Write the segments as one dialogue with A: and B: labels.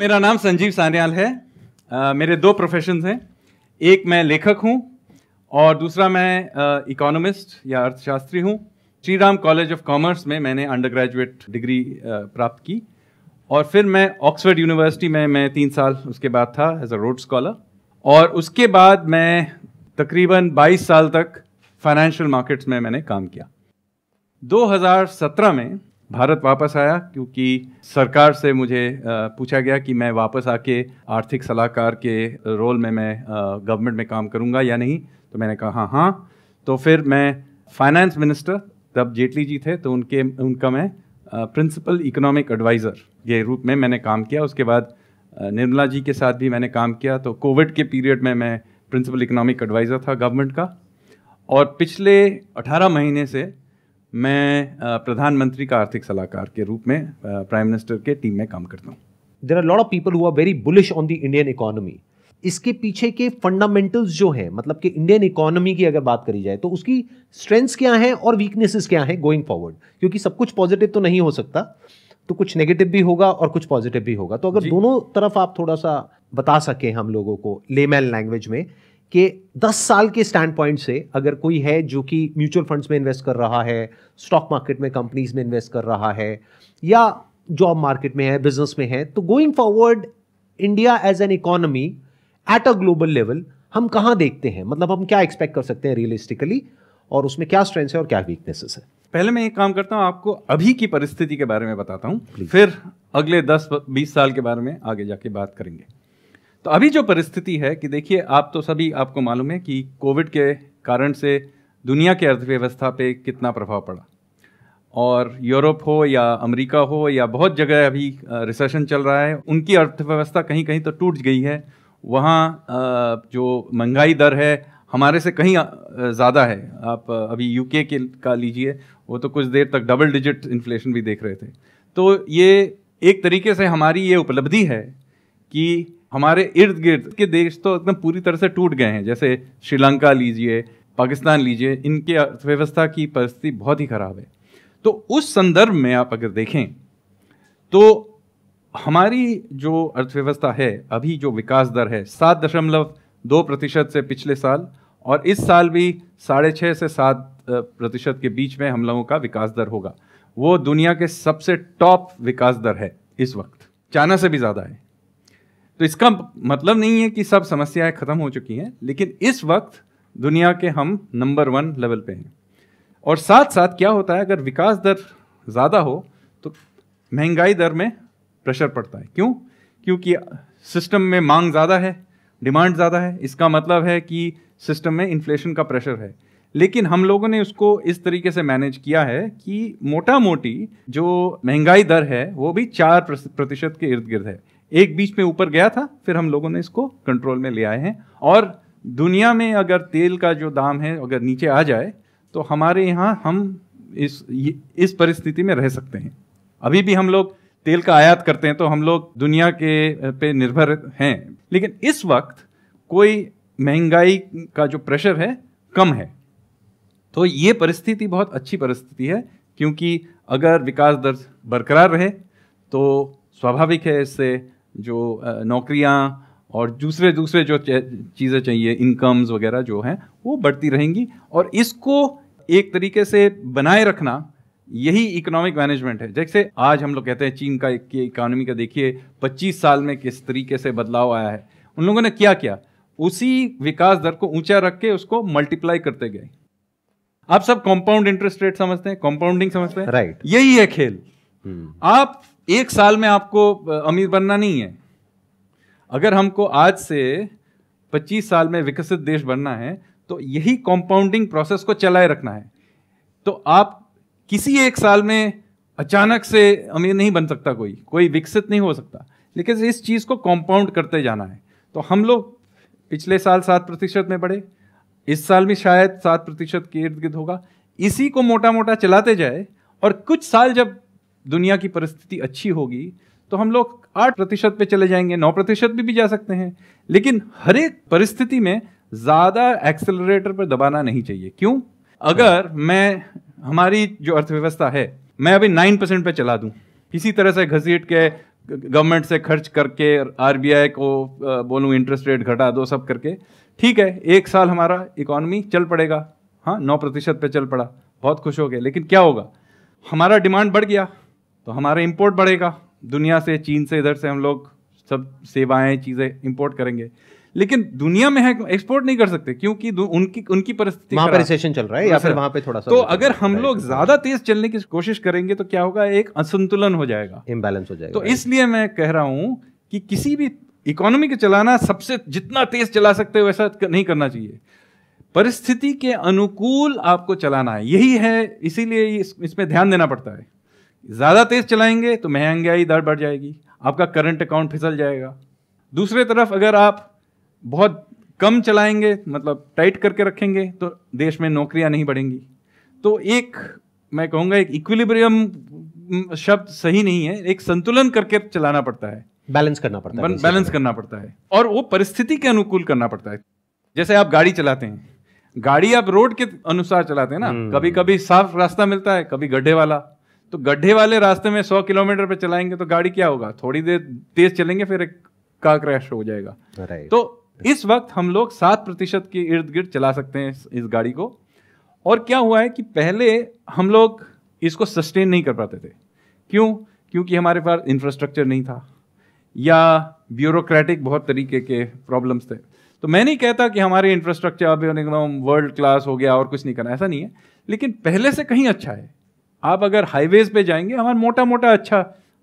A: मेरा नाम संजीव सान्याल है आ, मेरे दो प्रोफेशन हैं एक मैं लेखक हूँ और दूसरा मैं इकोनॉमिस्ट या अर्थशास्त्री हूँ Shri Ram college of commerce में मैंने अंडर ग्रेजुएट डिग्री प्राप्त की और फिर मैं ऑक्सफर्ड यूनिवर्सिटी में मैं तीन साल उसके बाद था एज अ रोड स्कॉलर और उसके बाद मैं तकरीबन 22 साल तक फाइनेंशियल मार्केट्स में मैंने काम किया 2017 में भारत वापस आया क्योंकि सरकार से मुझे पूछा गया कि मैं वापस आके आर्थिक सलाहकार के रोल में मैं गवर्नमेंट में काम करूँगा या नहीं तो मैंने कहा हाँ हाँ तो फिर मैं फाइनेंस मिनिस्टर तब जेटली जी थे तो उनके उनका मैं प्रिंसिपल इकोनॉमिक एडवाइज़र के रूप में मैंने काम किया उसके बाद निर्मला जी के साथ भी मैंने काम किया तो कोविड के पीरियड में मैं प्रिंसिपल इकोनॉमिक एडवाइज़र था गवर्नमेंट का और पिछले 18 महीने से मैं
B: प्रधानमंत्री का आर्थिक सलाहकार के रूप में प्राइम मिनिस्टर के टीम में काम करता हूँ there are lot of people हुआ very bullish on the Indian economy इसके पीछे के फंडामेंटल्स जो हैं मतलब कि इंडियन इकोनॉमी की अगर बात करी जाए तो उसकी स्ट्रेंथ्स क्या हैं और वीकनेसेस क्या हैं गोइंग फॉरवर्ड क्योंकि सब कुछ पॉजिटिव तो नहीं हो सकता तो कुछ नेगेटिव भी होगा और कुछ पॉजिटिव भी होगा तो अगर दोनों तरफ आप थोड़ा सा बता सकें हम लोगों को लेमैन लैंग्वेज में कि 10 साल के स्टैंड पॉइंट से अगर कोई है जो कि म्यूचुअल फंड्स में इन्वेस्ट कर रहा है स्टॉक मार्केट में कंपनीज में इन्वेस्ट कर रहा है या जॉब मार्केट में है बिजनेस में है तो going forward India as an economy at a global level हम कहाँ देखते हैं मतलब हम क्या एक्सपेक्ट कर सकते हैं रियलिस्टिकली और उसमें क्या स्ट्रेंथ्स है और क्या वीकनेसेस है पहले मैं एक काम
A: करता हूँ आपको अभी की परिस्थिति के बारे में बताता हूँ फिर अगले 10 20 साल के बारे में आगे जाके बात करेंगे तो अभी जो परिस्थिति है कि देखिए आप तो सभी आपको मालूम है कि कोविड के कारण से दुनिया के अर्थव्यवस्था पे कितना प्रभाव पड़ा और यूरोप हो या अमेरिका हो या बहुत जगह अभी रिसेशन चल रहा है उनकी अर्थव्यवस्था कहीं कहीं तो टूट गई है वहाँ जो महंगाई दर है हमारे से कहीं ज़्यादा है आप अभी यूके के का लीजिए वो तो कुछ देर तक डबल डिजिट इन्फ्लेशन भी देख रहे थे तो ये एक तरीके से हमारी ये उपलब्धि है कि हमारे इर्द गिर्द के देश तो एकदम पूरी तरह से टूट गए हैं जैसे श्रीलंका लीजिए पाकिस्तान लीजिए इनके अर्थव्यवस्था की परिस्थिति बहुत ही ख़राब है तो उस संदर्भ में आप अगर देखें तो हमारी जो अर्थव्यवस्था है अभी जो विकास दर है सात दशमलव दो प्रतिशत से पिछले साल और इस साल भी साढ़े छः से सात प्रतिशत के बीच में हम लोगों का विकास दर होगा वो दुनिया के सबसे टॉप विकास दर है इस वक्त चाइना से भी ज़्यादा है तो इसका मतलब नहीं है कि सब समस्याएं ख़त्म हो चुकी हैं लेकिन इस वक्त दुनिया के हम नंबर वन लेवल पे हैं और साथ साथ क्या होता है अगर विकास दर ज़्यादा हो तो महंगाई दर में प्रेशर पड़ता है क्यों क्योंकि सिस्टम में मांग ज़्यादा है डिमांड ज़्यादा है इसका मतलब है कि सिस्टम में इन्फ्लेशन का प्रेशर है लेकिन हम लोगों ने उसको इस तरीके से मैनेज किया है कि मोटा मोटी जो महंगाई दर है वो भी चार प्रतिशत के इर्द गिर्द है एक बीच में ऊपर गया था फिर हम लोगों ने इसको कंट्रोल में ले आए हैं और दुनिया में अगर तेल का जो दाम है अगर नीचे आ जाए तो हमारे यहाँ हम इस इस परिस्थिति में रह सकते हैं अभी भी हम लोग तेल का आयात करते हैं तो हम लोग दुनिया के पे निर्भर हैं लेकिन इस वक्त कोई महंगाई का जो प्रेशर है कम है तो ये परिस्थिति बहुत अच्छी परिस्थिति है क्योंकि अगर विकास दर बरकरार रहे तो स्वाभाविक है इससे जो नौकरियाँ और दूसरे दूसरे जो चीज़ें चाहिए इनकम्स वगैरह जो हैं वो बढ़ती रहेंगी और इसको एक तरीके से बनाए रखना यही इकोनॉमिक मैनेजमेंट है जैसे आज हम लोग कहते हैं चीन का इकोनॉमी का देखिए 25 साल में किस तरीके से बदलाव आया है उन लोगों ने क्या किया उसी विकास दर को ऊंचा रख के उसको मल्टीप्लाई करते गए आप सब कंपाउंड इंटरेस्ट रेट समझते हैं कंपाउंडिंग समझते हैं राइट right. यही है खेल hmm. आप एक साल में आपको अमीर बनना नहीं है अगर हमको आज से 25 साल में विकसित देश बनना है तो यही कॉम्पाउंडिंग प्रोसेस को चलाए रखना है तो आप किसी एक साल में अचानक से अमीर नहीं बन सकता कोई कोई विकसित नहीं हो सकता लेकिन इस चीज़ को कॉम्पाउंड करते जाना है तो हम लोग पिछले साल सात प्रतिशत में बढ़े इस साल भी शायद सात प्रतिशत के इर्द गिर्द होगा इसी को मोटा मोटा चलाते जाए और कुछ साल जब दुनिया की परिस्थिति अच्छी होगी तो हम लोग आठ प्रतिशत पे चले जाएंगे नौ प्रतिशत भी, भी जा सकते हैं लेकिन हर एक परिस्थिति में ज़्यादा एक्सेलरेटर पर दबाना नहीं चाहिए क्यों अगर मैं हमारी जो अर्थव्यवस्था है मैं अभी नाइन परसेंट पर चला दूं किसी तरह से घसीट के गवर्नमेंट से खर्च करके आरबीआई को बोलूँ इंटरेस्ट रेट घटा दो सब करके ठीक है एक साल हमारा इकोनॉमी चल पड़ेगा हाँ नौ प्रतिशत पे चल पड़ा बहुत खुश हो गए लेकिन क्या होगा हमारा डिमांड बढ़ गया तो हमारा इम्पोर्ट बढ़ेगा दुनिया से चीन से इधर से हम लोग सब सेवाएं चीज़ें इम्पोर्ट करेंगे लेकिन दुनिया में है एक्सपोर्ट नहीं कर सकते क्योंकि उनकी उनकी परिस्थिति वहां पर रिसेशन चल रहा है या फिर वहां पे थोड़ा सा तो अगर हम लोग ज्यादा तेज चलने की कोशिश करेंगे तो क्या होगा एक असंतुलन हो जाएगा इम्बैलेंस हो जाएगा तो इसलिए मैं कह रहा हूं कि किसी भी इकोनॉमी को चलाना सबसे जितना तेज चला सकते हो वैसा नहीं करना चाहिए परिस्थिति के अनुकूल आपको चलाना है यही है इसीलिए इसमें ध्यान देना पड़ता है ज़्यादा तेज़ चलाएंगे तो महंगाई दर बढ़ जाएगी आपका करंट अकाउंट फिसल जाएगा दूसरे तरफ अगर आप बहुत कम चलाएंगे मतलब टाइट करके रखेंगे तो देश में नौकरियां नहीं बढ़ेंगी तो एक मैं कहूँगा एक इक्विलिब्रियम शब्द सही नहीं है एक संतुलन करके चलाना पड़ता है बैलेंस करना पड़ता है बैलेंस करना पड़ता है और वो परिस्थिति के अनुकूल करना पड़ता है जैसे आप गाड़ी चलाते हैं गाड़ी आप रोड के अनुसार चलाते हैं ना हम्म। कभी कभी साफ रास्ता मिलता है कभी गड्ढे वाला तो गड्ढे वाले रास्ते में सौ किलोमीटर पे चलाएंगे तो गाड़ी क्या होगा थोड़ी देर तेज चलेंगे फिर एक का क्रैश हो जाएगा right. तो इस वक्त हम लोग सात प्रतिशत के इर्द गिर्द चला सकते हैं इस, इस गाड़ी को और क्या हुआ है कि पहले हम लोग इसको सस्टेन नहीं कर पाते थे क्यों क्योंकि हमारे पास इंफ्रास्ट्रक्चर नहीं था या ब्यूरोक्रेटिक बहुत तरीके के प्रॉब्लम्स थे तो मैं नहीं कहता कि हमारे इंफ्रास्ट्रक्चर अब एकदम वर्ल्ड क्लास हो गया और कुछ नहीं करना ऐसा नहीं है लेकिन पहले से कहीं अच्छा है आप अगर हाईवेज़ पे जाएंगे हमारा मोटा मोटा अच्छा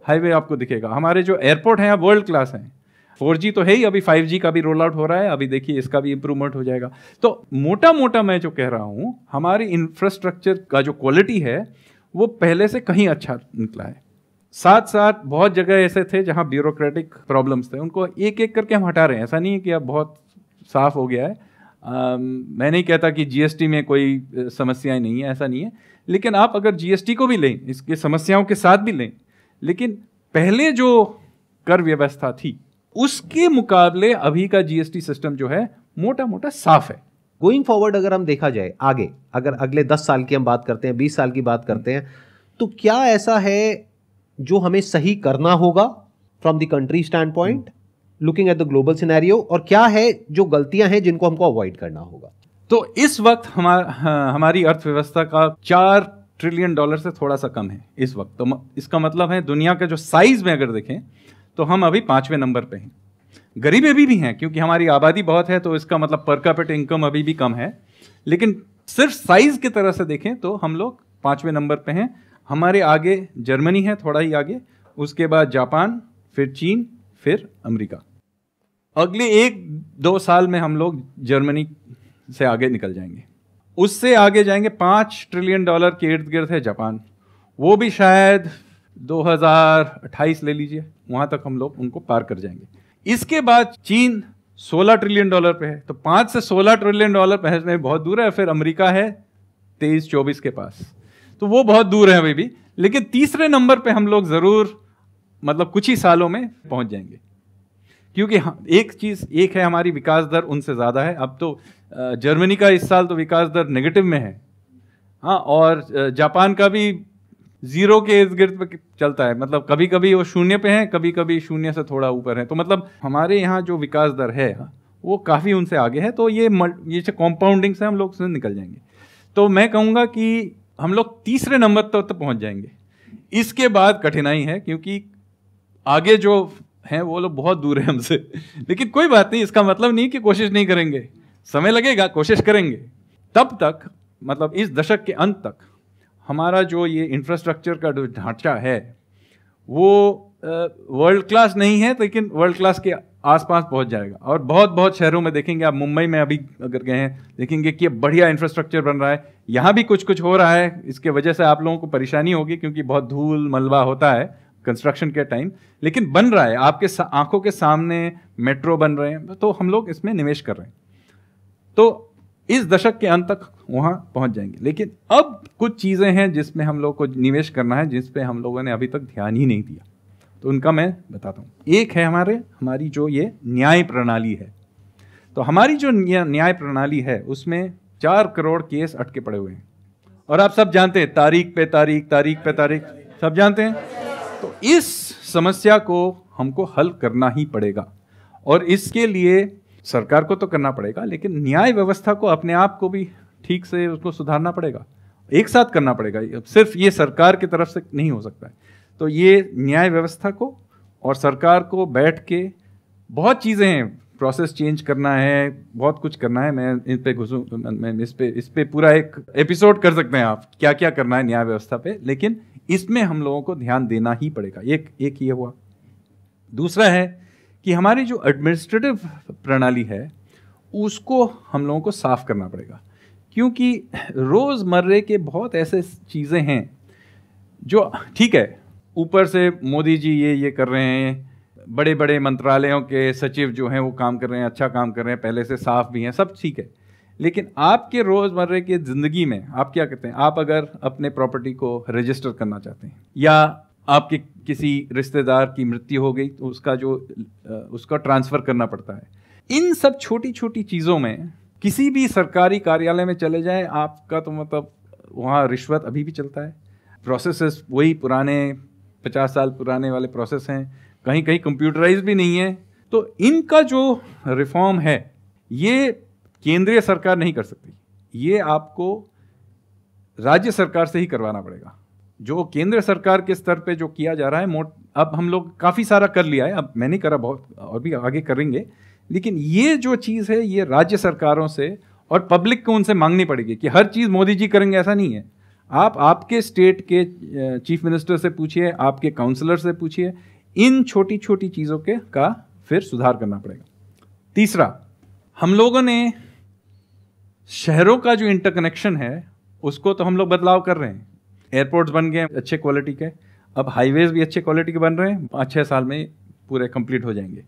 A: हाईवे आपको दिखेगा हमारे जो एयरपोर्ट हैं वर्ल्ड क्लास हैं फोर तो है ही अभी फाइव का भी रोल आउट हो रहा है अभी देखिए इसका भी इंप्रूवमेंट हो जाएगा तो मोटा मोटा मैं जो कह रहा हूँ हमारी इंफ्रास्ट्रक्चर का जो क्वालिटी है वो पहले से कहीं अच्छा निकला है साथ साथ बहुत जगह ऐसे थे जहाँ ब्यूरोक्रेटिक प्रॉब्लम्स थे उनको एक एक करके हम हटा रहे हैं ऐसा नहीं है कि अब बहुत साफ हो गया है Um, मैं नहीं कहता कि जीएसटी में कोई समस्याएं नहीं है ऐसा नहीं है लेकिन आप अगर जीएसटी को भी लें इसके समस्याओं के साथ भी लें लेकिन पहले जो कर व्यवस्था
B: थी उसके मुकाबले अभी का जीएसटी सिस्टम जो है मोटा मोटा साफ है गोइंग फॉरवर्ड अगर हम देखा जाए आगे अगर अगले दस साल की हम बात करते हैं बीस साल की बात करते हैं तो क्या ऐसा है जो हमें सही करना होगा from the country standpoint looking at the global scenario और क्या है जो गलतियां हैं जिनको हमको अवॉइड करना होगा
A: तो इस वक्त हमार, हमारी अर्थव्यवस्था का चार ट्रिलियन डॉलर से थोड़ा सा कम है इस वक्त तो इसका मतलब है दुनिया के जो साइज में अगर देखें तो हम अभी पांचवें नंबर पे हैं गरीब अभी भी हैं क्योंकि हमारी आबादी बहुत है तो इसका मतलब पर कैपिट इनकम अभी भी कम है लेकिन सिर्फ साइज की तरह से देखें तो हम लोग पांचवें नंबर पे हैं हमारे आगे जर्मनी है थोड़ा ही आगे उसके बाद जापान फिर चीन फिर अमेरिका अगले एक दो साल में हम लोग जर्मनी से आगे निकल जाएंगे उससे आगे जाएंगे पाँच ट्रिलियन डॉलर के इर्द गिर्द है जापान वो भी शायद 2028 ले लीजिए वहाँ तक हम लोग उनको पार कर जाएंगे इसके बाद चीन 16 ट्रिलियन डॉलर पे है तो पांच से 16 ट्रिलियन डॉलर पहुँचने में बहुत दूर है फिर अमेरिका है तेईस चौबीस के पास तो वो बहुत दूर है अभी भी लेकिन तीसरे नंबर पे हम लोग ज़रूर मतलब कुछ ही सालों में पहुंच जाएंगे क्योंकि हाँ, एक चीज़ एक है हमारी विकास दर उनसे ज़्यादा है अब तो जर्मनी का इस साल तो विकास दर नेगेटिव में है हाँ और जापान का भी जीरो के इर्द गिर्द चलता है मतलब कभी कभी वो शून्य पे हैं कभी कभी शून्य से थोड़ा ऊपर है तो मतलब हमारे यहाँ जो विकास दर है वो काफ़ी उनसे आगे है तो ये मल ये जो कॉम्पाउंडिंग से हम लोग से निकल जाएंगे तो मैं कहूँगा कि हम लोग तीसरे नंबर तक तो, तो पहुँच जाएंगे इसके बाद कठिनाई है क्योंकि आगे जो हैं वो लोग बहुत दूर है हमसे लेकिन कोई बात नहीं इसका मतलब नहीं कि कोशिश नहीं करेंगे समय लगेगा कोशिश करेंगे तब तक मतलब इस दशक के अंत तक हमारा जो ये इंफ्रास्ट्रक्चर का जो ढांचा है वो वर्ल्ड क्लास नहीं है लेकिन वर्ल्ड क्लास के आसपास पहुंच जाएगा और बहुत बहुत शहरों में देखेंगे आप मुंबई में अभी अगर गए हैं देखेंगे कि बढ़िया इंफ्रास्ट्रक्चर बन रहा है यहाँ भी कुछ कुछ हो रहा है इसके वजह से आप लोगों को परेशानी होगी क्योंकि बहुत धूल मलबा होता है कंस्ट्रक्शन के टाइम लेकिन बन रहा है आपके आंखों के सामने मेट्रो बन रहे हैं तो हम लोग इसमें निवेश कर रहे हैं तो इस दशक के अंत तक वहाँ पहुँच जाएंगे लेकिन अब कुछ चीज़ें हैं जिसमें हम लोग को निवेश करना है जिसपे हम लोगों ने अभी तक ध्यान ही नहीं दिया तो उनका मैं बताता हूँ एक है हमारे हमारी जो ये न्याय प्रणाली है तो हमारी जो न्याय प्रणाली है उसमें चार करोड़ केस अटके पड़े हुए हैं और आप सब जानते हैं तारीख पे तारीख तारीख पे तारीख सब जानते हैं तो इस समस्या को हमको हल करना ही पड़ेगा और इसके लिए सरकार को तो करना पड़ेगा लेकिन न्याय व्यवस्था को अपने आप को भी ठीक से उसको सुधारना पड़ेगा एक साथ करना पड़ेगा सिर्फ ये सरकार की तरफ से नहीं हो सकता है तो ये न्याय व्यवस्था को और सरकार को बैठ के बहुत चीज़ें हैं प्रोसेस चेंज करना है बहुत कुछ करना है मैं इन पे घुसू मैं इस पर इस पर पूरा एक एपिसोड कर सकते हैं आप क्या क्या करना है न्याय व्यवस्था पे लेकिन इसमें हम लोगों को ध्यान देना ही पड़ेगा एक एक ये हुआ दूसरा है कि हमारी जो एडमिनिस्ट्रेटिव प्रणाली है उसको हम लोगों को साफ करना पड़ेगा क्योंकि रोज़मर्रे के बहुत ऐसे चीज़ें हैं जो ठीक है ऊपर से मोदी जी ये ये कर रहे हैं बड़े बड़े मंत्रालयों के सचिव जो हैं वो काम कर रहे हैं अच्छा काम कर रहे हैं पहले से साफ भी हैं सब ठीक है लेकिन आपके रोज़मर्रे की ज़िंदगी में आप क्या करते हैं आप अगर अपने प्रॉपर्टी को रजिस्टर करना चाहते हैं या आपके किसी रिश्तेदार की मृत्यु हो गई तो उसका जो उसका ट्रांसफ़र करना पड़ता है इन सब छोटी छोटी चीज़ों में किसी भी सरकारी कार्यालय में चले जाए आपका तो मतलब वहाँ रिश्वत अभी भी चलता है प्रोसेस वही पुराने पचास साल पुराने वाले प्रोसेस हैं कहीं कहीं कंप्यूटराइज भी नहीं है तो इनका जो रिफॉर्म है ये केंद्रीय सरकार नहीं कर सकती ये आपको राज्य सरकार से ही करवाना पड़ेगा जो केंद्र सरकार के स्तर पे जो किया जा रहा है मोट अब हम लोग काफ़ी सारा कर लिया है अब मैंने करा बहुत और भी आगे करेंगे लेकिन ये जो चीज़ है ये राज्य सरकारों से और पब्लिक को उनसे मांगनी पड़ेगी कि हर चीज़ मोदी जी करेंगे ऐसा नहीं है आप आपके स्टेट के चीफ मिनिस्टर से पूछिए आपके काउंसलर से पूछिए इन छोटी छोटी चीज़ों के का फिर सुधार करना पड़ेगा तीसरा हम लोगों ने शहरों का जो इंटरकनेक्शन है उसको तो हम लोग बदलाव कर रहे हैं एयरपोर्ट्स बन गए अच्छे क्वालिटी के अब हाईवेज़ भी अच्छे क्वालिटी के बन रहे हैं पाँच छः साल में पूरे कंप्लीट हो जाएंगे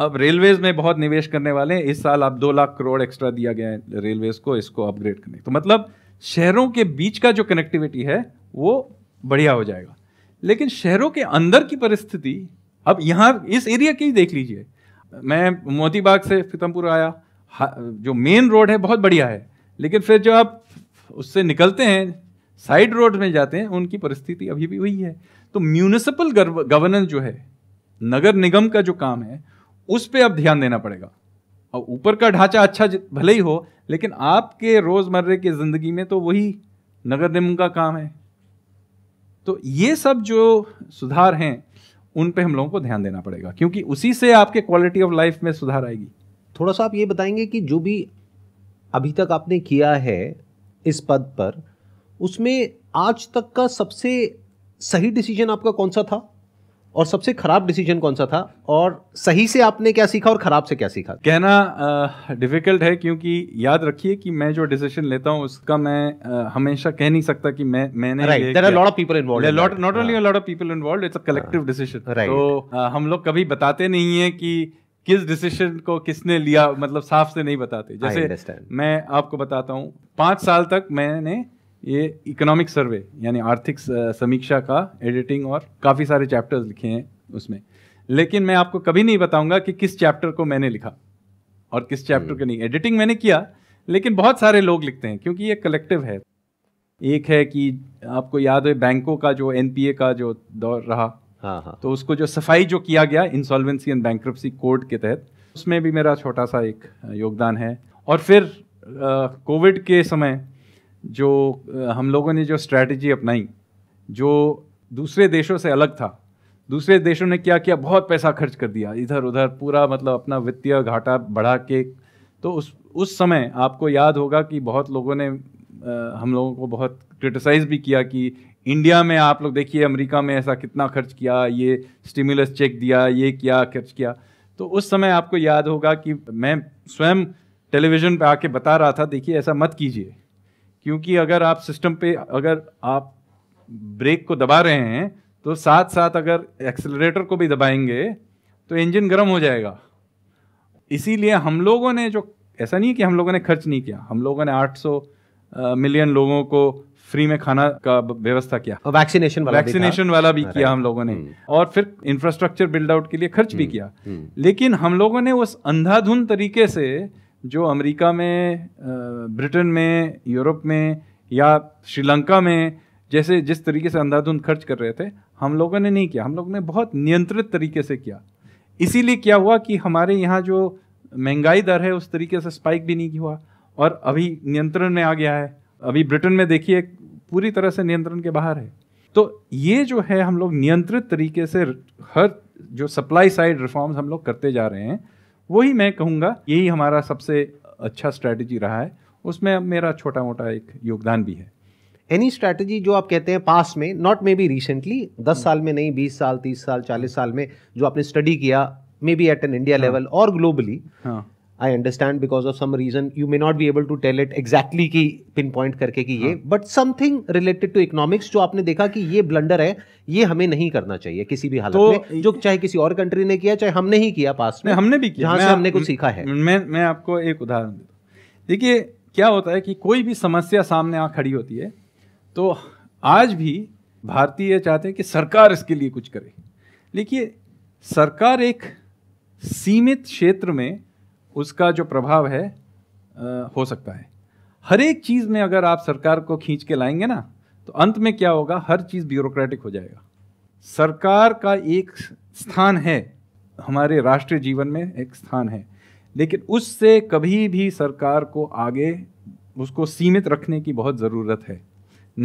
A: अब रेलवेज़ में बहुत निवेश करने वाले हैं इस साल आप दो लाख करोड़ एक्स्ट्रा दिया गया है रेलवेज़ को इसको अपग्रेड करने तो मतलब शहरों के बीच का जो कनेक्टिविटी है वो बढ़िया हो जाएगा लेकिन शहरों के अंदर की परिस्थिति अब यहाँ इस एरिया की ही देख लीजिए मैं मोती बाग से फितमपुर आया जो मेन रोड है बहुत बढ़िया है लेकिन फिर जो आप उससे निकलते हैं साइड रोड में जाते हैं उनकी परिस्थिति अभी भी वही है तो म्यूनिसिपल गवर्नेंस जो है नगर निगम का जो काम है उस पर अब ध्यान देना पड़ेगा और ऊपर का ढांचा अच्छा भले ही हो लेकिन आपके रोज़मर्रे की ज़िंदगी में तो वही नगर निगम का काम है तो ये सब जो सुधार हैं उन पे हम लोगों को ध्यान देना पड़ेगा क्योंकि उसी से
B: आपके क्वालिटी ऑफ लाइफ में सुधार आएगी थोड़ा सा आप ये बताएंगे कि जो भी अभी तक आपने किया है इस पद पर उसमें आज तक का सबसे सही डिसीजन आपका कौन सा था और सबसे खराब डिसीजन कौन सा था और सही से आपने क्या सीखा और खराब से क्या सीखा कहना डिफिकल्ट है क्योंकि याद रखिए
A: कि मैं जो डिसीजन लेता हूं उसका मैं आ, हमेशा कह नहीं सकता कि मैं मैंने lot of people involve not only lot of people involve it's collective decision तो आ, हम लोग कभी बताते नहीं है कि किस डिसीशन को किसने लिया मतलब साफ से नहीं बताते जैसे मैं आपको बताता हूँ पांच साल तक मैंने ये इकोनॉमिक सर्वे यानी आर्थिक समीक्षा का एडिटिंग और काफ़ी सारे चैप्टर्स लिखे हैं उसमें लेकिन मैं आपको कभी नहीं बताऊंगा कि किस चैप्टर को मैंने लिखा और किस चैप्टर hmm. को नहीं एडिटिंग मैंने किया लेकिन बहुत सारे लोग लिखते हैं क्योंकि ये कलेक्टिव है एक है कि आपको याद है बैंकों का जो एनपीए का जो दौर रहा हाँ हाँ तो उसको जो सफाई जो किया गया इंसॉल्वेंसी एंड बैंक्रप्सी कोड के तहत उसमें भी मेरा छोटा सा एक योगदान है और फिर कोविड के समय जो हम लोगों ने जो स्ट्रैटेजी अपनाई जो दूसरे देशों से अलग था दूसरे देशों ने क्या किया बहुत पैसा खर्च कर दिया इधर उधर पूरा मतलब अपना वित्तीय घाटा बढ़ा के तो उस उस समय आपको याद होगा कि बहुत लोगों ने आ, हम लोगों को बहुत क्रिटिसाइज़ भी किया कि इंडिया में आप लोग देखिए अमेरिका में ऐसा कितना खर्च किया ये स्टिमुलस चेक दिया ये क्या खर्च किया तो उस समय आपको याद होगा कि मैं स्वयं टेलीविज़न पे आके बता रहा था देखिए ऐसा मत कीजिए क्योंकि अगर आप सिस्टम पे अगर आप ब्रेक को दबा रहे हैं तो साथ साथ अगर एक्सेलरेटर को भी दबाएंगे तो इंजन गर्म हो जाएगा इसीलिए हम लोगों ने जो ऐसा नहीं है कि हम लोगों ने खर्च नहीं किया हम लोगों ने 800 मिलियन लोगों को फ्री में खाना का व्यवस्था किया और वैक्सीनेशन वाला वैक्सीनेशन वाला भी किया हम लोगों ने हम्म। और फिर इंफ्रास्ट्रक्चर बिल्ड आउट के लिए खर्च भी हम्म। किया हम्म। लेकिन हम लोगों ने उस अंधाधुंध तरीके से जो अमेरिका में ब्रिटेन में यूरोप में या श्रीलंका में जैसे जिस तरीके से अंधाधुंध खर्च कर रहे थे हम लोगों ने नहीं किया हम लोगों ने बहुत नियंत्रित तरीके से किया इसीलिए क्या हुआ कि हमारे यहाँ जो महंगाई दर है उस तरीके से स्पाइक भी नहीं हुआ और अभी नियंत्रण में आ गया है अभी ब्रिटेन में देखिए पूरी तरह से नियंत्रण के बाहर है तो ये जो है हम लोग नियंत्रित तरीके से हर जो सप्लाई साइड रिफॉर्म्स हम लोग करते जा रहे हैं वही मैं कहूँगा यही हमारा सबसे अच्छा स्ट्रैटेजी रहा है
B: उसमें मेरा छोटा मोटा एक योगदान भी है एनी स्ट्रैटेजी जो आप कहते हैं पास में नॉट मे बी रिसेंटली दस साल में नहीं बीस साल तीस साल चालीस साल में जो आपने स्टडी किया maybe at an India level और ग्लोबली हाँ I understand because of some reason you may not be able to tell it exactly की पिन पॉइंट करके कि ये but something related to economics जो आपने देखा कि ये ब्लंडर है ये हमें नहीं करना चाहिए किसी भी हालत तो, में जो चाहे किसी और कंट्री ने किया चाहे हमने ही किया पास में हमने भी किया जहाँ से हमने कुछ सीखा है मैं मैं आपको एक उदाहरण देता हूँ देखिए क्या
A: होता है कि कोई भी समस्या सामने आ खड़ी होती है तो आज भी भारतीय चाहते हैं कि सरकार इसके लिए कुछ करे देखिए सरकार एक सीमित क्षेत्र में उसका जो प्रभाव है आ, हो सकता है हर एक चीज़ में अगर आप सरकार को खींच के लाएंगे ना तो अंत में क्या होगा हर चीज़ ब्यूरोक्रेटिक हो जाएगा सरकार का एक स्थान है हमारे राष्ट्रीय जीवन में एक स्थान है लेकिन उससे कभी भी सरकार को आगे उसको सीमित रखने की बहुत ज़रूरत है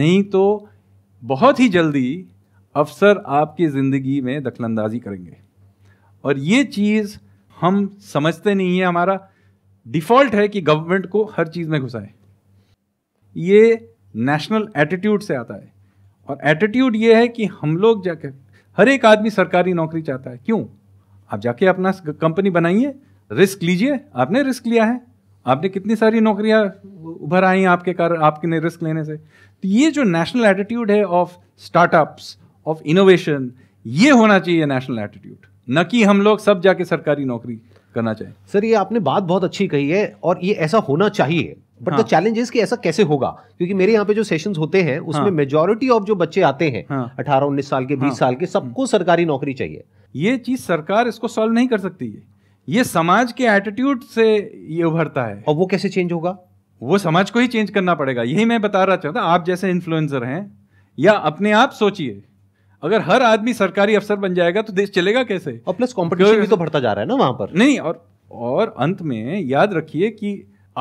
A: नहीं तो बहुत ही जल्दी अफसर आपकी ज़िंदगी में दखलंदाजी करेंगे और ये चीज़ हम समझते नहीं है हमारा डिफॉल्ट है कि गवर्नमेंट को हर चीज़ में घुसाए ये नेशनल एटीट्यूड से आता है और एटीट्यूड ये है कि हम लोग जाके हर एक आदमी सरकारी नौकरी चाहता है क्यों आप जाके अपना कंपनी बनाइए रिस्क लीजिए आपने रिस्क लिया है आपने कितनी सारी नौकरियां उभर आई आपके कारण आपके रिस्क लेने से तो ये जो नेशनल एटीट्यूड है ऑफ स्टार्टअप्स ऑफ इनोवेशन ये होना चाहिए नेशनल एटीट्यूड न कि हम लोग सब जाके सरकारी
B: नौकरी करना चाहिए सर ये आपने बात बहुत अच्छी कही है और ये ऐसा होना चाहिए बट द चैलेंज इज कि ऐसा कैसे होगा क्योंकि मेरे यहाँ पे जो सेशंस होते हैं हाँ। उसमें मेजोरिटी ऑफ जो बच्चे आते हैं हाँ। अठारह उन्नीस साल के बीस हाँ। साल के सबको सरकारी नौकरी चाहिए ये चीज सरकार इसको सॉल्व नहीं कर सकती है ये समाज के एटीट्यूड से ये उभरता है और वो कैसे चेंज होगा वो
A: समाज को ही चेंज करना पड़ेगा यही मैं बता रहा चाहता आप जैसे इन्फ्लुएंसर हैं या अपने आप सोचिए अगर हर आदमी सरकारी अफसर बन जाएगा तो देश चलेगा कैसे और प्लस कॉम्पिटिशन भी तो बढ़ता जा रहा है ना वहां पर नहीं और और अंत में याद रखिए कि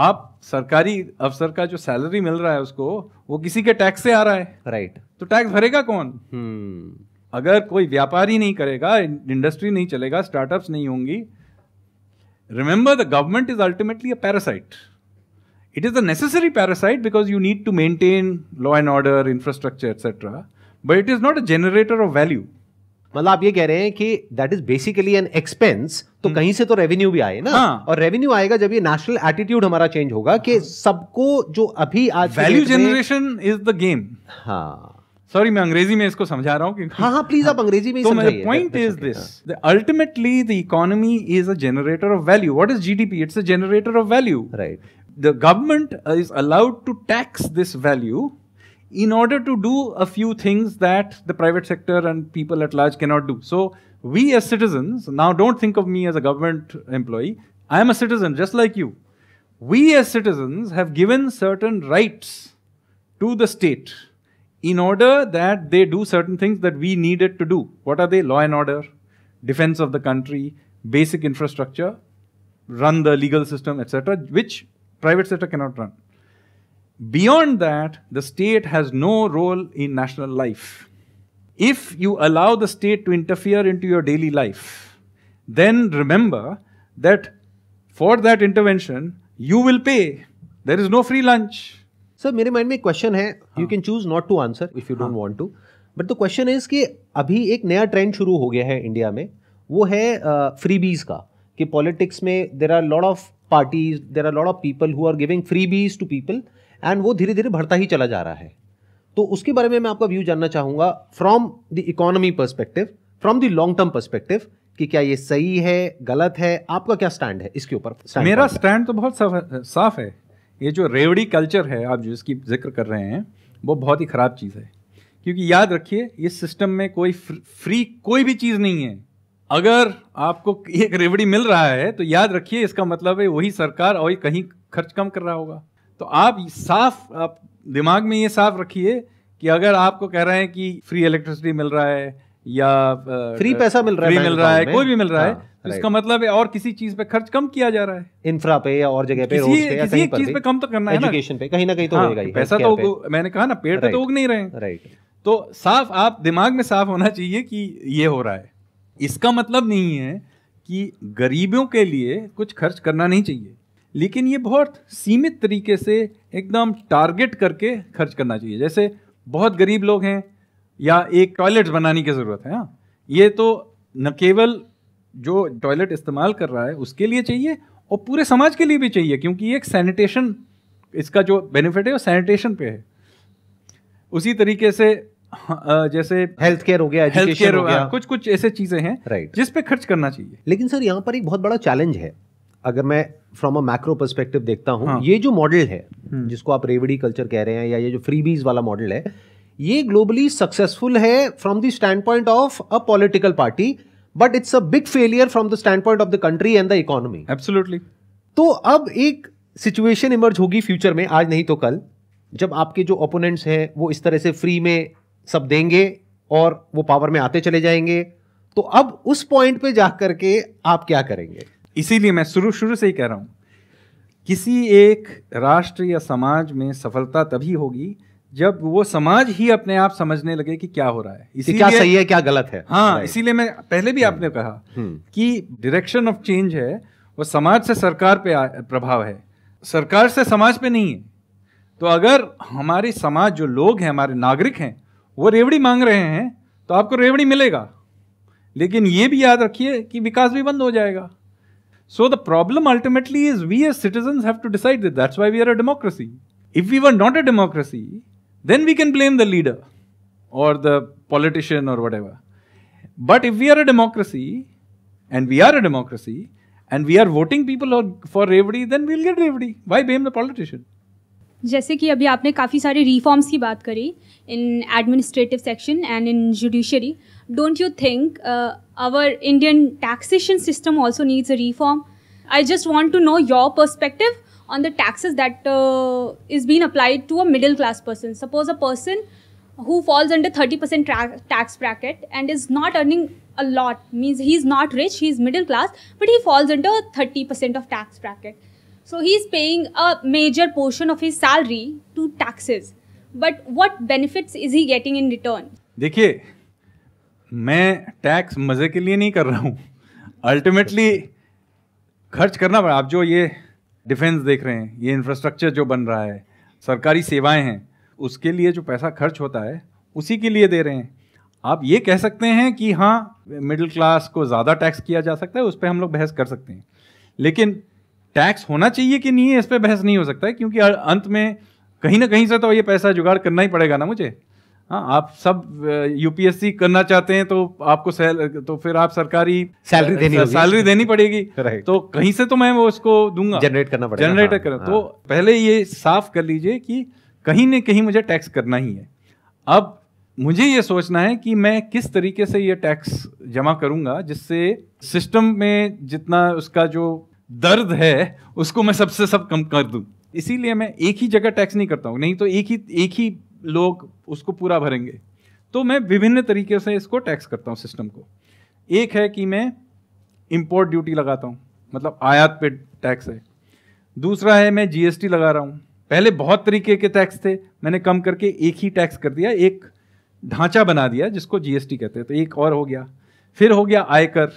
A: आप सरकारी अफसर का जो सैलरी मिल रहा है उसको वो किसी के टैक्स से आ रहा है राइट right. तो टैक्स भरेगा कौन hmm. अगर कोई व्यापारी नहीं करेगा इंडस्ट्री नहीं चलेगा स्टार्टअप्स नहीं होंगी remember the government is ultimately a parasite it is a necessary parasite because you need to maintain law and order infrastructure etcetera but it is
B: not a generator of value मतलब आप ये कह रहे हैं कि that is basically an expense तो hmm. कहीं से तो रेवेन्यू भी आए ना हाँ. और रेवेन्यू आएगा जब ये नेशनल एटीट्यूड हमारा चेंज होगा कि सबको जो अभी आज value
A: generation is the game हाँ सॉरी मैं अंग्रेजी में इसको समझा रहा हूँ हाँ हाँ प्लीज
B: आप अंग्रेजी में point is
A: this ultimately the economy is a generator of value what is GDP it's a generator of value right the government is allowed to tax this value in order to do a few things that the private sector and people at large cannot do. So we as citizens, now don't think of me as a government employee, I am a citizen just like you. We as citizens have given certain rights to the state in order that they do certain things that we needed to do. What are they? Law and order, defense of the country, basic infrastructure, run the legal system, etc., which private sector cannot run. Beyond that, the state has no role in national life. If you allow the state to interfere into your daily life, then remember
B: that for that intervention, you will pay. There is no free lunch. Sir, मेरे mind में question है. You can choose not to answer if you don't want to. But the question is कि अभी एक नया trend शुरू हो गया है इंडिया में. वो है uh, का. कि politics में there are lot of parties, there are lot of people who are giving freebies to people. And वो धीरे धीरे बढ़ता ही चला जा रहा है तो उसके बारे में मैं आपका व्यू जानना चाहूँगा from the economy perspective from the long term perspective कि क्या ये सही है गलत है आपका क्या स्टैंड है इसके ऊपर मेरा
A: स्टैंड तो बहुत साफ है ये जो रेवड़ी कल्चर है आप जिसकी जिक्र कर रहे हैं वो बहुत ही ख़राब चीज़ है क्योंकि याद रखिए इस सिस्टम में कोई फ्री कोई भी चीज़ नहीं है अगर आपको एक रेवड़ी मिल रहा है तो याद रखिए इसका मतलब है वही सरकार और कहीं खर्च कम कर रहा होगा तो आप साफ आप दिमाग में ये साफ रखिए कि अगर आपको कह रहे हैं कि फ्री इलेक्ट्रिसिटी मिल रहा है या फ्री पैसा मिल रहा है मिल रहा है कोई भी मिल रहा है हाँ, तो इसका मतलब
B: है और किसी चीज पे खर्च कम किया जा रहा है इंफ्रा पे या और जगह पे किसी, पे या एक चीज पे कम तो करना है एजुकेशन पे कहीं ना कहीं तो हाँ, होगा पैसा तो मैंने कहा ना पेड़ पे तो उग नहीं रहे राइट तो साफ आप
A: दिमाग में साफ होना चाहिए कि ये हो रहा है इसका मतलब नहीं है कि गरीबों के लिए कुछ खर्च करना नहीं चाहिए लेकिन ये बहुत सीमित तरीके से एकदम टारगेट करके खर्च करना चाहिए जैसे बहुत गरीब लोग हैं या एक टॉयलेट बनाने की ज़रूरत है हाँ ये तो न केवल जो टॉयलेट इस्तेमाल कर रहा है उसके लिए चाहिए और पूरे समाज के लिए भी चाहिए क्योंकि ये एक सैनिटेशन इसका जो बेनिफिट है वो सैनिटेशन पे है उसी तरीके से हाँ, जैसे
B: हेल्थ केयर हो गया हेल्थ केयर हो हाँ, गया
A: कुछ कुछ ऐसे चीज़ें हैं
B: राइट जिस पे खर्च करना चाहिए लेकिन सर यहाँ पर एक बहुत बड़ा चैलेंज है अगर मैं फ्रॉम अ मैक्रो परस्पेक्टिव देखता हूँ हाँ. ये जो मॉडल है हम्म। जिसको आप रेवड़ी कल्चर कह रहे हैं या ये जो फ्रीबीज वाला मॉडल है ये ग्लोबली सक्सेसफुल है from the standpoint of a political party but it's a big failure from the standpoint of the country and the economy absolutely तो अब एक सिचुएशन इमर्ज होगी फ्यूचर में आज नहीं तो कल जब आपके जो ओपोनेंट्स हैं वो इस तरह से फ्री में सब देंगे और वो पावर में आते चले जाएंगे तो अब उस पॉइंट पे जा करके आप क्या करेंगे इसीलिए मैं शुरू शुरू से ही कह रहा हूँ किसी एक राष्ट्र या
A: समाज में सफलता तभी होगी जब वो समाज ही अपने आप समझने लगे कि क्या हो रहा है इसी क्या सही है क्या गलत है हाँ इसीलिए मैं पहले भी आपने hmm. कहा hmm. कि डायरेक्शन ऑफ चेंज है वो समाज से सरकार पे प्रभाव है सरकार से समाज पे नहीं है तो अगर हमारे समाज जो लोग हैं हमारे नागरिक हैं वो रेवड़ी मांग रहे हैं तो आपको रेवड़ी मिलेगा लेकिन ये भी याद रखिए कि विकास भी बंद हो जाएगा So the problem ultimately is we as citizens have to decide that. That's why we are a democracy. If we were not a democracy, then we can blame the leader or the politician or whatever. But if we are a democracy, and we are a democracy, and we are voting people for Ravdi, then we'll get Ravdi. Why blame the politician?
C: जैसे कि अभी आपने काफ़ी सारे reforms की बात करी in administrative section and in judiciary don't you think our Indian taxation system also needs a reform I just want to know your perspective on the taxes that is been applied to a middle class person suppose a person who falls under thirty percent tax bracket and is not earning a lot means he is not rich he is middle class but he falls under thirty percent of tax bracket he is paying a major portion of his salary to taxes but what benefits is he getting in return
A: देखिए मैं tax मज़े के लिए नहीं कर रहा हूँ ultimately खर्च करना पड़ा आप जो ये डिफेंस देख रहे हैं ये इंफ्रास्ट्रक्चर जो बन रहा है सरकारी सेवाएं हैं उसके लिए जो पैसा खर्च होता है उसी के लिए दे रहे हैं आप ये कह सकते हैं कि हाँ मिडिल क्लास को ज़्यादा टैक्स किया जा सकता है उस पर हम लोग बहस कर सकते हैं लेकिन टैक्स होना चाहिए कि नहीं है इस पर बहस नहीं हो सकता है क्योंकि अंत में कहीं ना कहीं से तो ये पैसा जुगाड़ करना ही पड़ेगा ना मुझे हाँ आप सब यूपीएससी करना चाहते हैं तो आपको सैल तो फिर आप सरकारी सैलरी देनी सैलरी देनी पड़ेगी तो कहीं से तो मैं वो उसको दूंगा जनरेट करना पड़ेगा जनरेट हाँ, करना हाँ। तो पहले ये साफ कर लीजिए कि कहीं ना कहीं मुझे टैक्स करना ही है अब मुझे ये सोचना है कि मैं किस तरीके से ये टैक्स जमा करूंगा जिससे सिस्टम में जितना उसका जो दर्द है उसको मैं सबसे सब कम कर दूं इसीलिए मैं एक ही जगह टैक्स नहीं करता हूँ नहीं तो एक ही एक ही लोग उसको पूरा भरेंगे तो मैं विभिन्न तरीके से इसको टैक्स करता हूँ सिस्टम को एक है कि मैं इंपोर्ट ड्यूटी लगाता हूं मतलब आयात पे टैक्स है दूसरा है मैं जीएसटी लगा रहा हूं पहले बहुत तरीके के टैक्स थे मैंने कम करके एक ही टैक्स कर दिया एक ढांचा बना दिया जिसको जीएसटी कहते हैं तो एक और हो गया फिर हो गया आयकर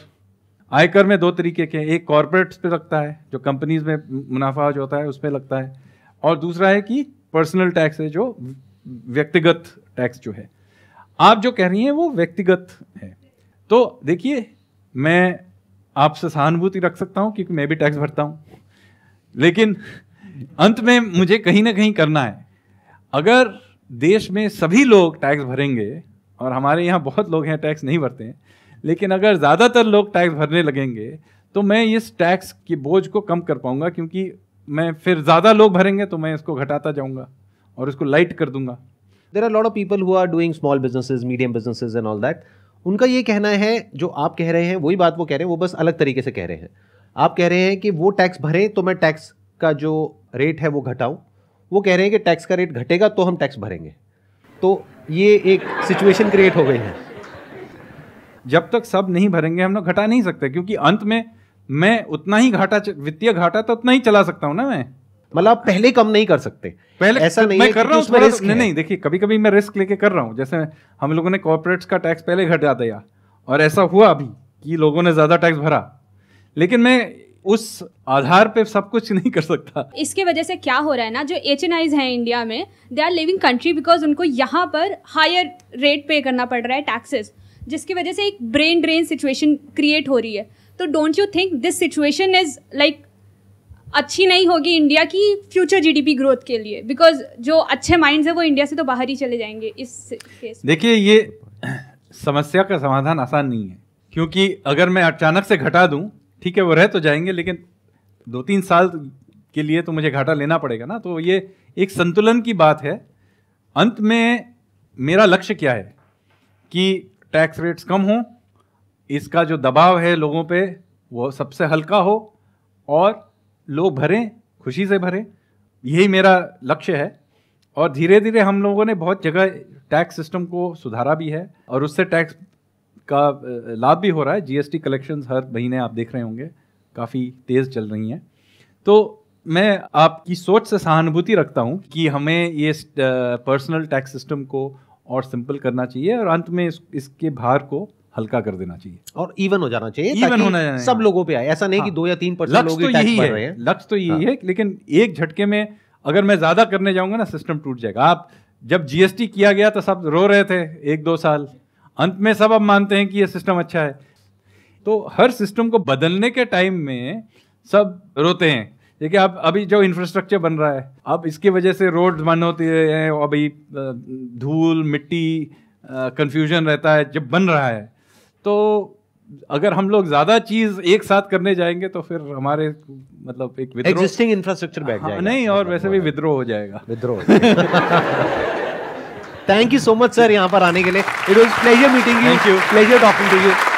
A: आयकर में दो तरीके के एक कॉरपोरेट्स पे लगता है जो कंपनीज में मुनाफा जो होता है उस पर लगता है और दूसरा है कि पर्सनल टैक्स है जो व्यक्तिगत टैक्स जो है आप जो कह रही हैं वो व्यक्तिगत है तो देखिए मैं आपसे सहानुभूति रख सकता हूँ क्योंकि मैं भी टैक्स भरता हूँ लेकिन अंत में मुझे कहीं ना कहीं करना है अगर देश में सभी लोग टैक्स भरेंगे और हमारे यहाँ बहुत लोग हैं टैक्स नहीं भरते हैं लेकिन अगर ज़्यादातर लोग टैक्स भरने लगेंगे तो मैं इस टैक्स के बोझ को कम कर पाऊंगा क्योंकि मैं फिर ज़्यादा लोग भरेंगे तो मैं इसको घटाता
B: जाऊंगा और इसको लाइट कर दूंगा there are lot of people who are doing small businesses medium businesses and all that उनका ये कहना है जो आप कह रहे हैं वही बात वो कह रहे हैं वो बस अलग तरीके से कह रहे हैं आप कह रहे हैं कि वो टैक्स भरें तो मैं टैक्स का जो रेट है वो घटाऊं वो कह रहे हैं कि टैक्स का रेट घटेगा तो हम टैक्स भरेंगे तो ये एक सिचुएशन क्रिएट हो गई है
A: जब तक सब नहीं भरेंगे हम लोग घटा नहीं सकते क्योंकि अंत में मैं उतना ही घाटा वित्तीय घाटा तो उतना ही चला सकता हूँ ना मैं मतलब आप पहले कम नहीं कर सकते
B: पहले ऐसा नहीं मैं है कर रहा हूँ रिस्क नहीं नहीं
A: देखिए कभी कभी मैं रिस्क लेके कर रहा हूँ जैसे हम लोगों ने कॉर्पोरेट्स का टैक्स पहले घटा दिया और ऐसा हुआ अभी कि लोगों ने ज्यादा टैक्स भरा लेकिन मैं उस आधार पे सब कुछ नहीं कर सकता
C: इसके वजह से क्या हो रहा है ना जो एच एन आईज हैं इंडिया में they are living country because उनको यहाँ पर हायर रेट पे करना पड़ रहा है टैक्सेस जिसकी वजह से एक ब्रेन ड्रेन सिचुएशन क्रिएट हो रही है तो don't you think this situation is like अच्छी नहीं होगी इंडिया की फ्यूचर जीडीपी ग्रोथ के लिए बिकॉज जो अच्छे माइंड्स है वो इंडिया से तो बाहर ही चले जाएंगे इस केस
A: देखिए ये समस्या का समाधान आसान नहीं है क्योंकि अगर मैं अचानक से घटा दूं ठीक है वो रह तो जाएंगे लेकिन दो तीन साल के लिए तो मुझे घाटा लेना पड़ेगा ना तो ये एक संतुलन की बात है अंत में मेरा लक्ष्य क्या है कि टैक्स रेट्स कम हों इसका जो दबाव है लोगों पे वो सबसे हल्का हो और लोग भरें खुशी से भरें यही मेरा लक्ष्य है और धीरे धीरे हम लोगों ने बहुत जगह टैक्स सिस्टम को सुधारा भी है और उससे टैक्स का लाभ भी हो रहा है जीएसटी कलेक्शंस हर महीने आप देख रहे होंगे काफ़ी तेज़ चल रही हैं तो मैं आपकी सोच से सहानुभूति रखता हूँ कि हमें ये पर्सनल टैक्स सिस्टम को और सिंपल करना चाहिए और अंत में इस, इसके भार को हल्का कर देना चाहिए
B: और इवन हो जाना चाहिए इवन होना चाहिए सब लोगों पे आए ऐसा नहीं हाँ। कि दो या तीन परसेंट लोग तो यही है लक्ष्य तो यही हाँ। है लेकिन एक झटके में अगर मैं ज्यादा
A: करने जाऊंगा ना सिस्टम टूट जाएगा आप जब जीएसटी किया गया तो सब रो रहे थे एक दो साल अंत में सब अब मानते हैं कि यह सिस्टम अच्छा है तो हर सिस्टम को बदलने के टाइम में सब रोते हैं देखिए अब अभी जो इंफ्रास्ट्रक्चर बन रहा है अब इसकी वजह से रोड बंद होते हैं अभी धूल मिट्टी कंफ्यूजन रहता है जब बन रहा है तो अगर हम लोग ज्यादा चीज एक साथ करने जाएंगे तो फिर हमारे मतलब एक एग्जिस्टिंग इंफ्रास्ट्रक्चर बैठ हाँ, जाएगा नहीं और वैसे भी विद्रोह हो जाएगा
C: विद्रोह
B: thank you so much sir यहाँ पर आने के लिए it was pleasure
C: meeting you pleasure talking to you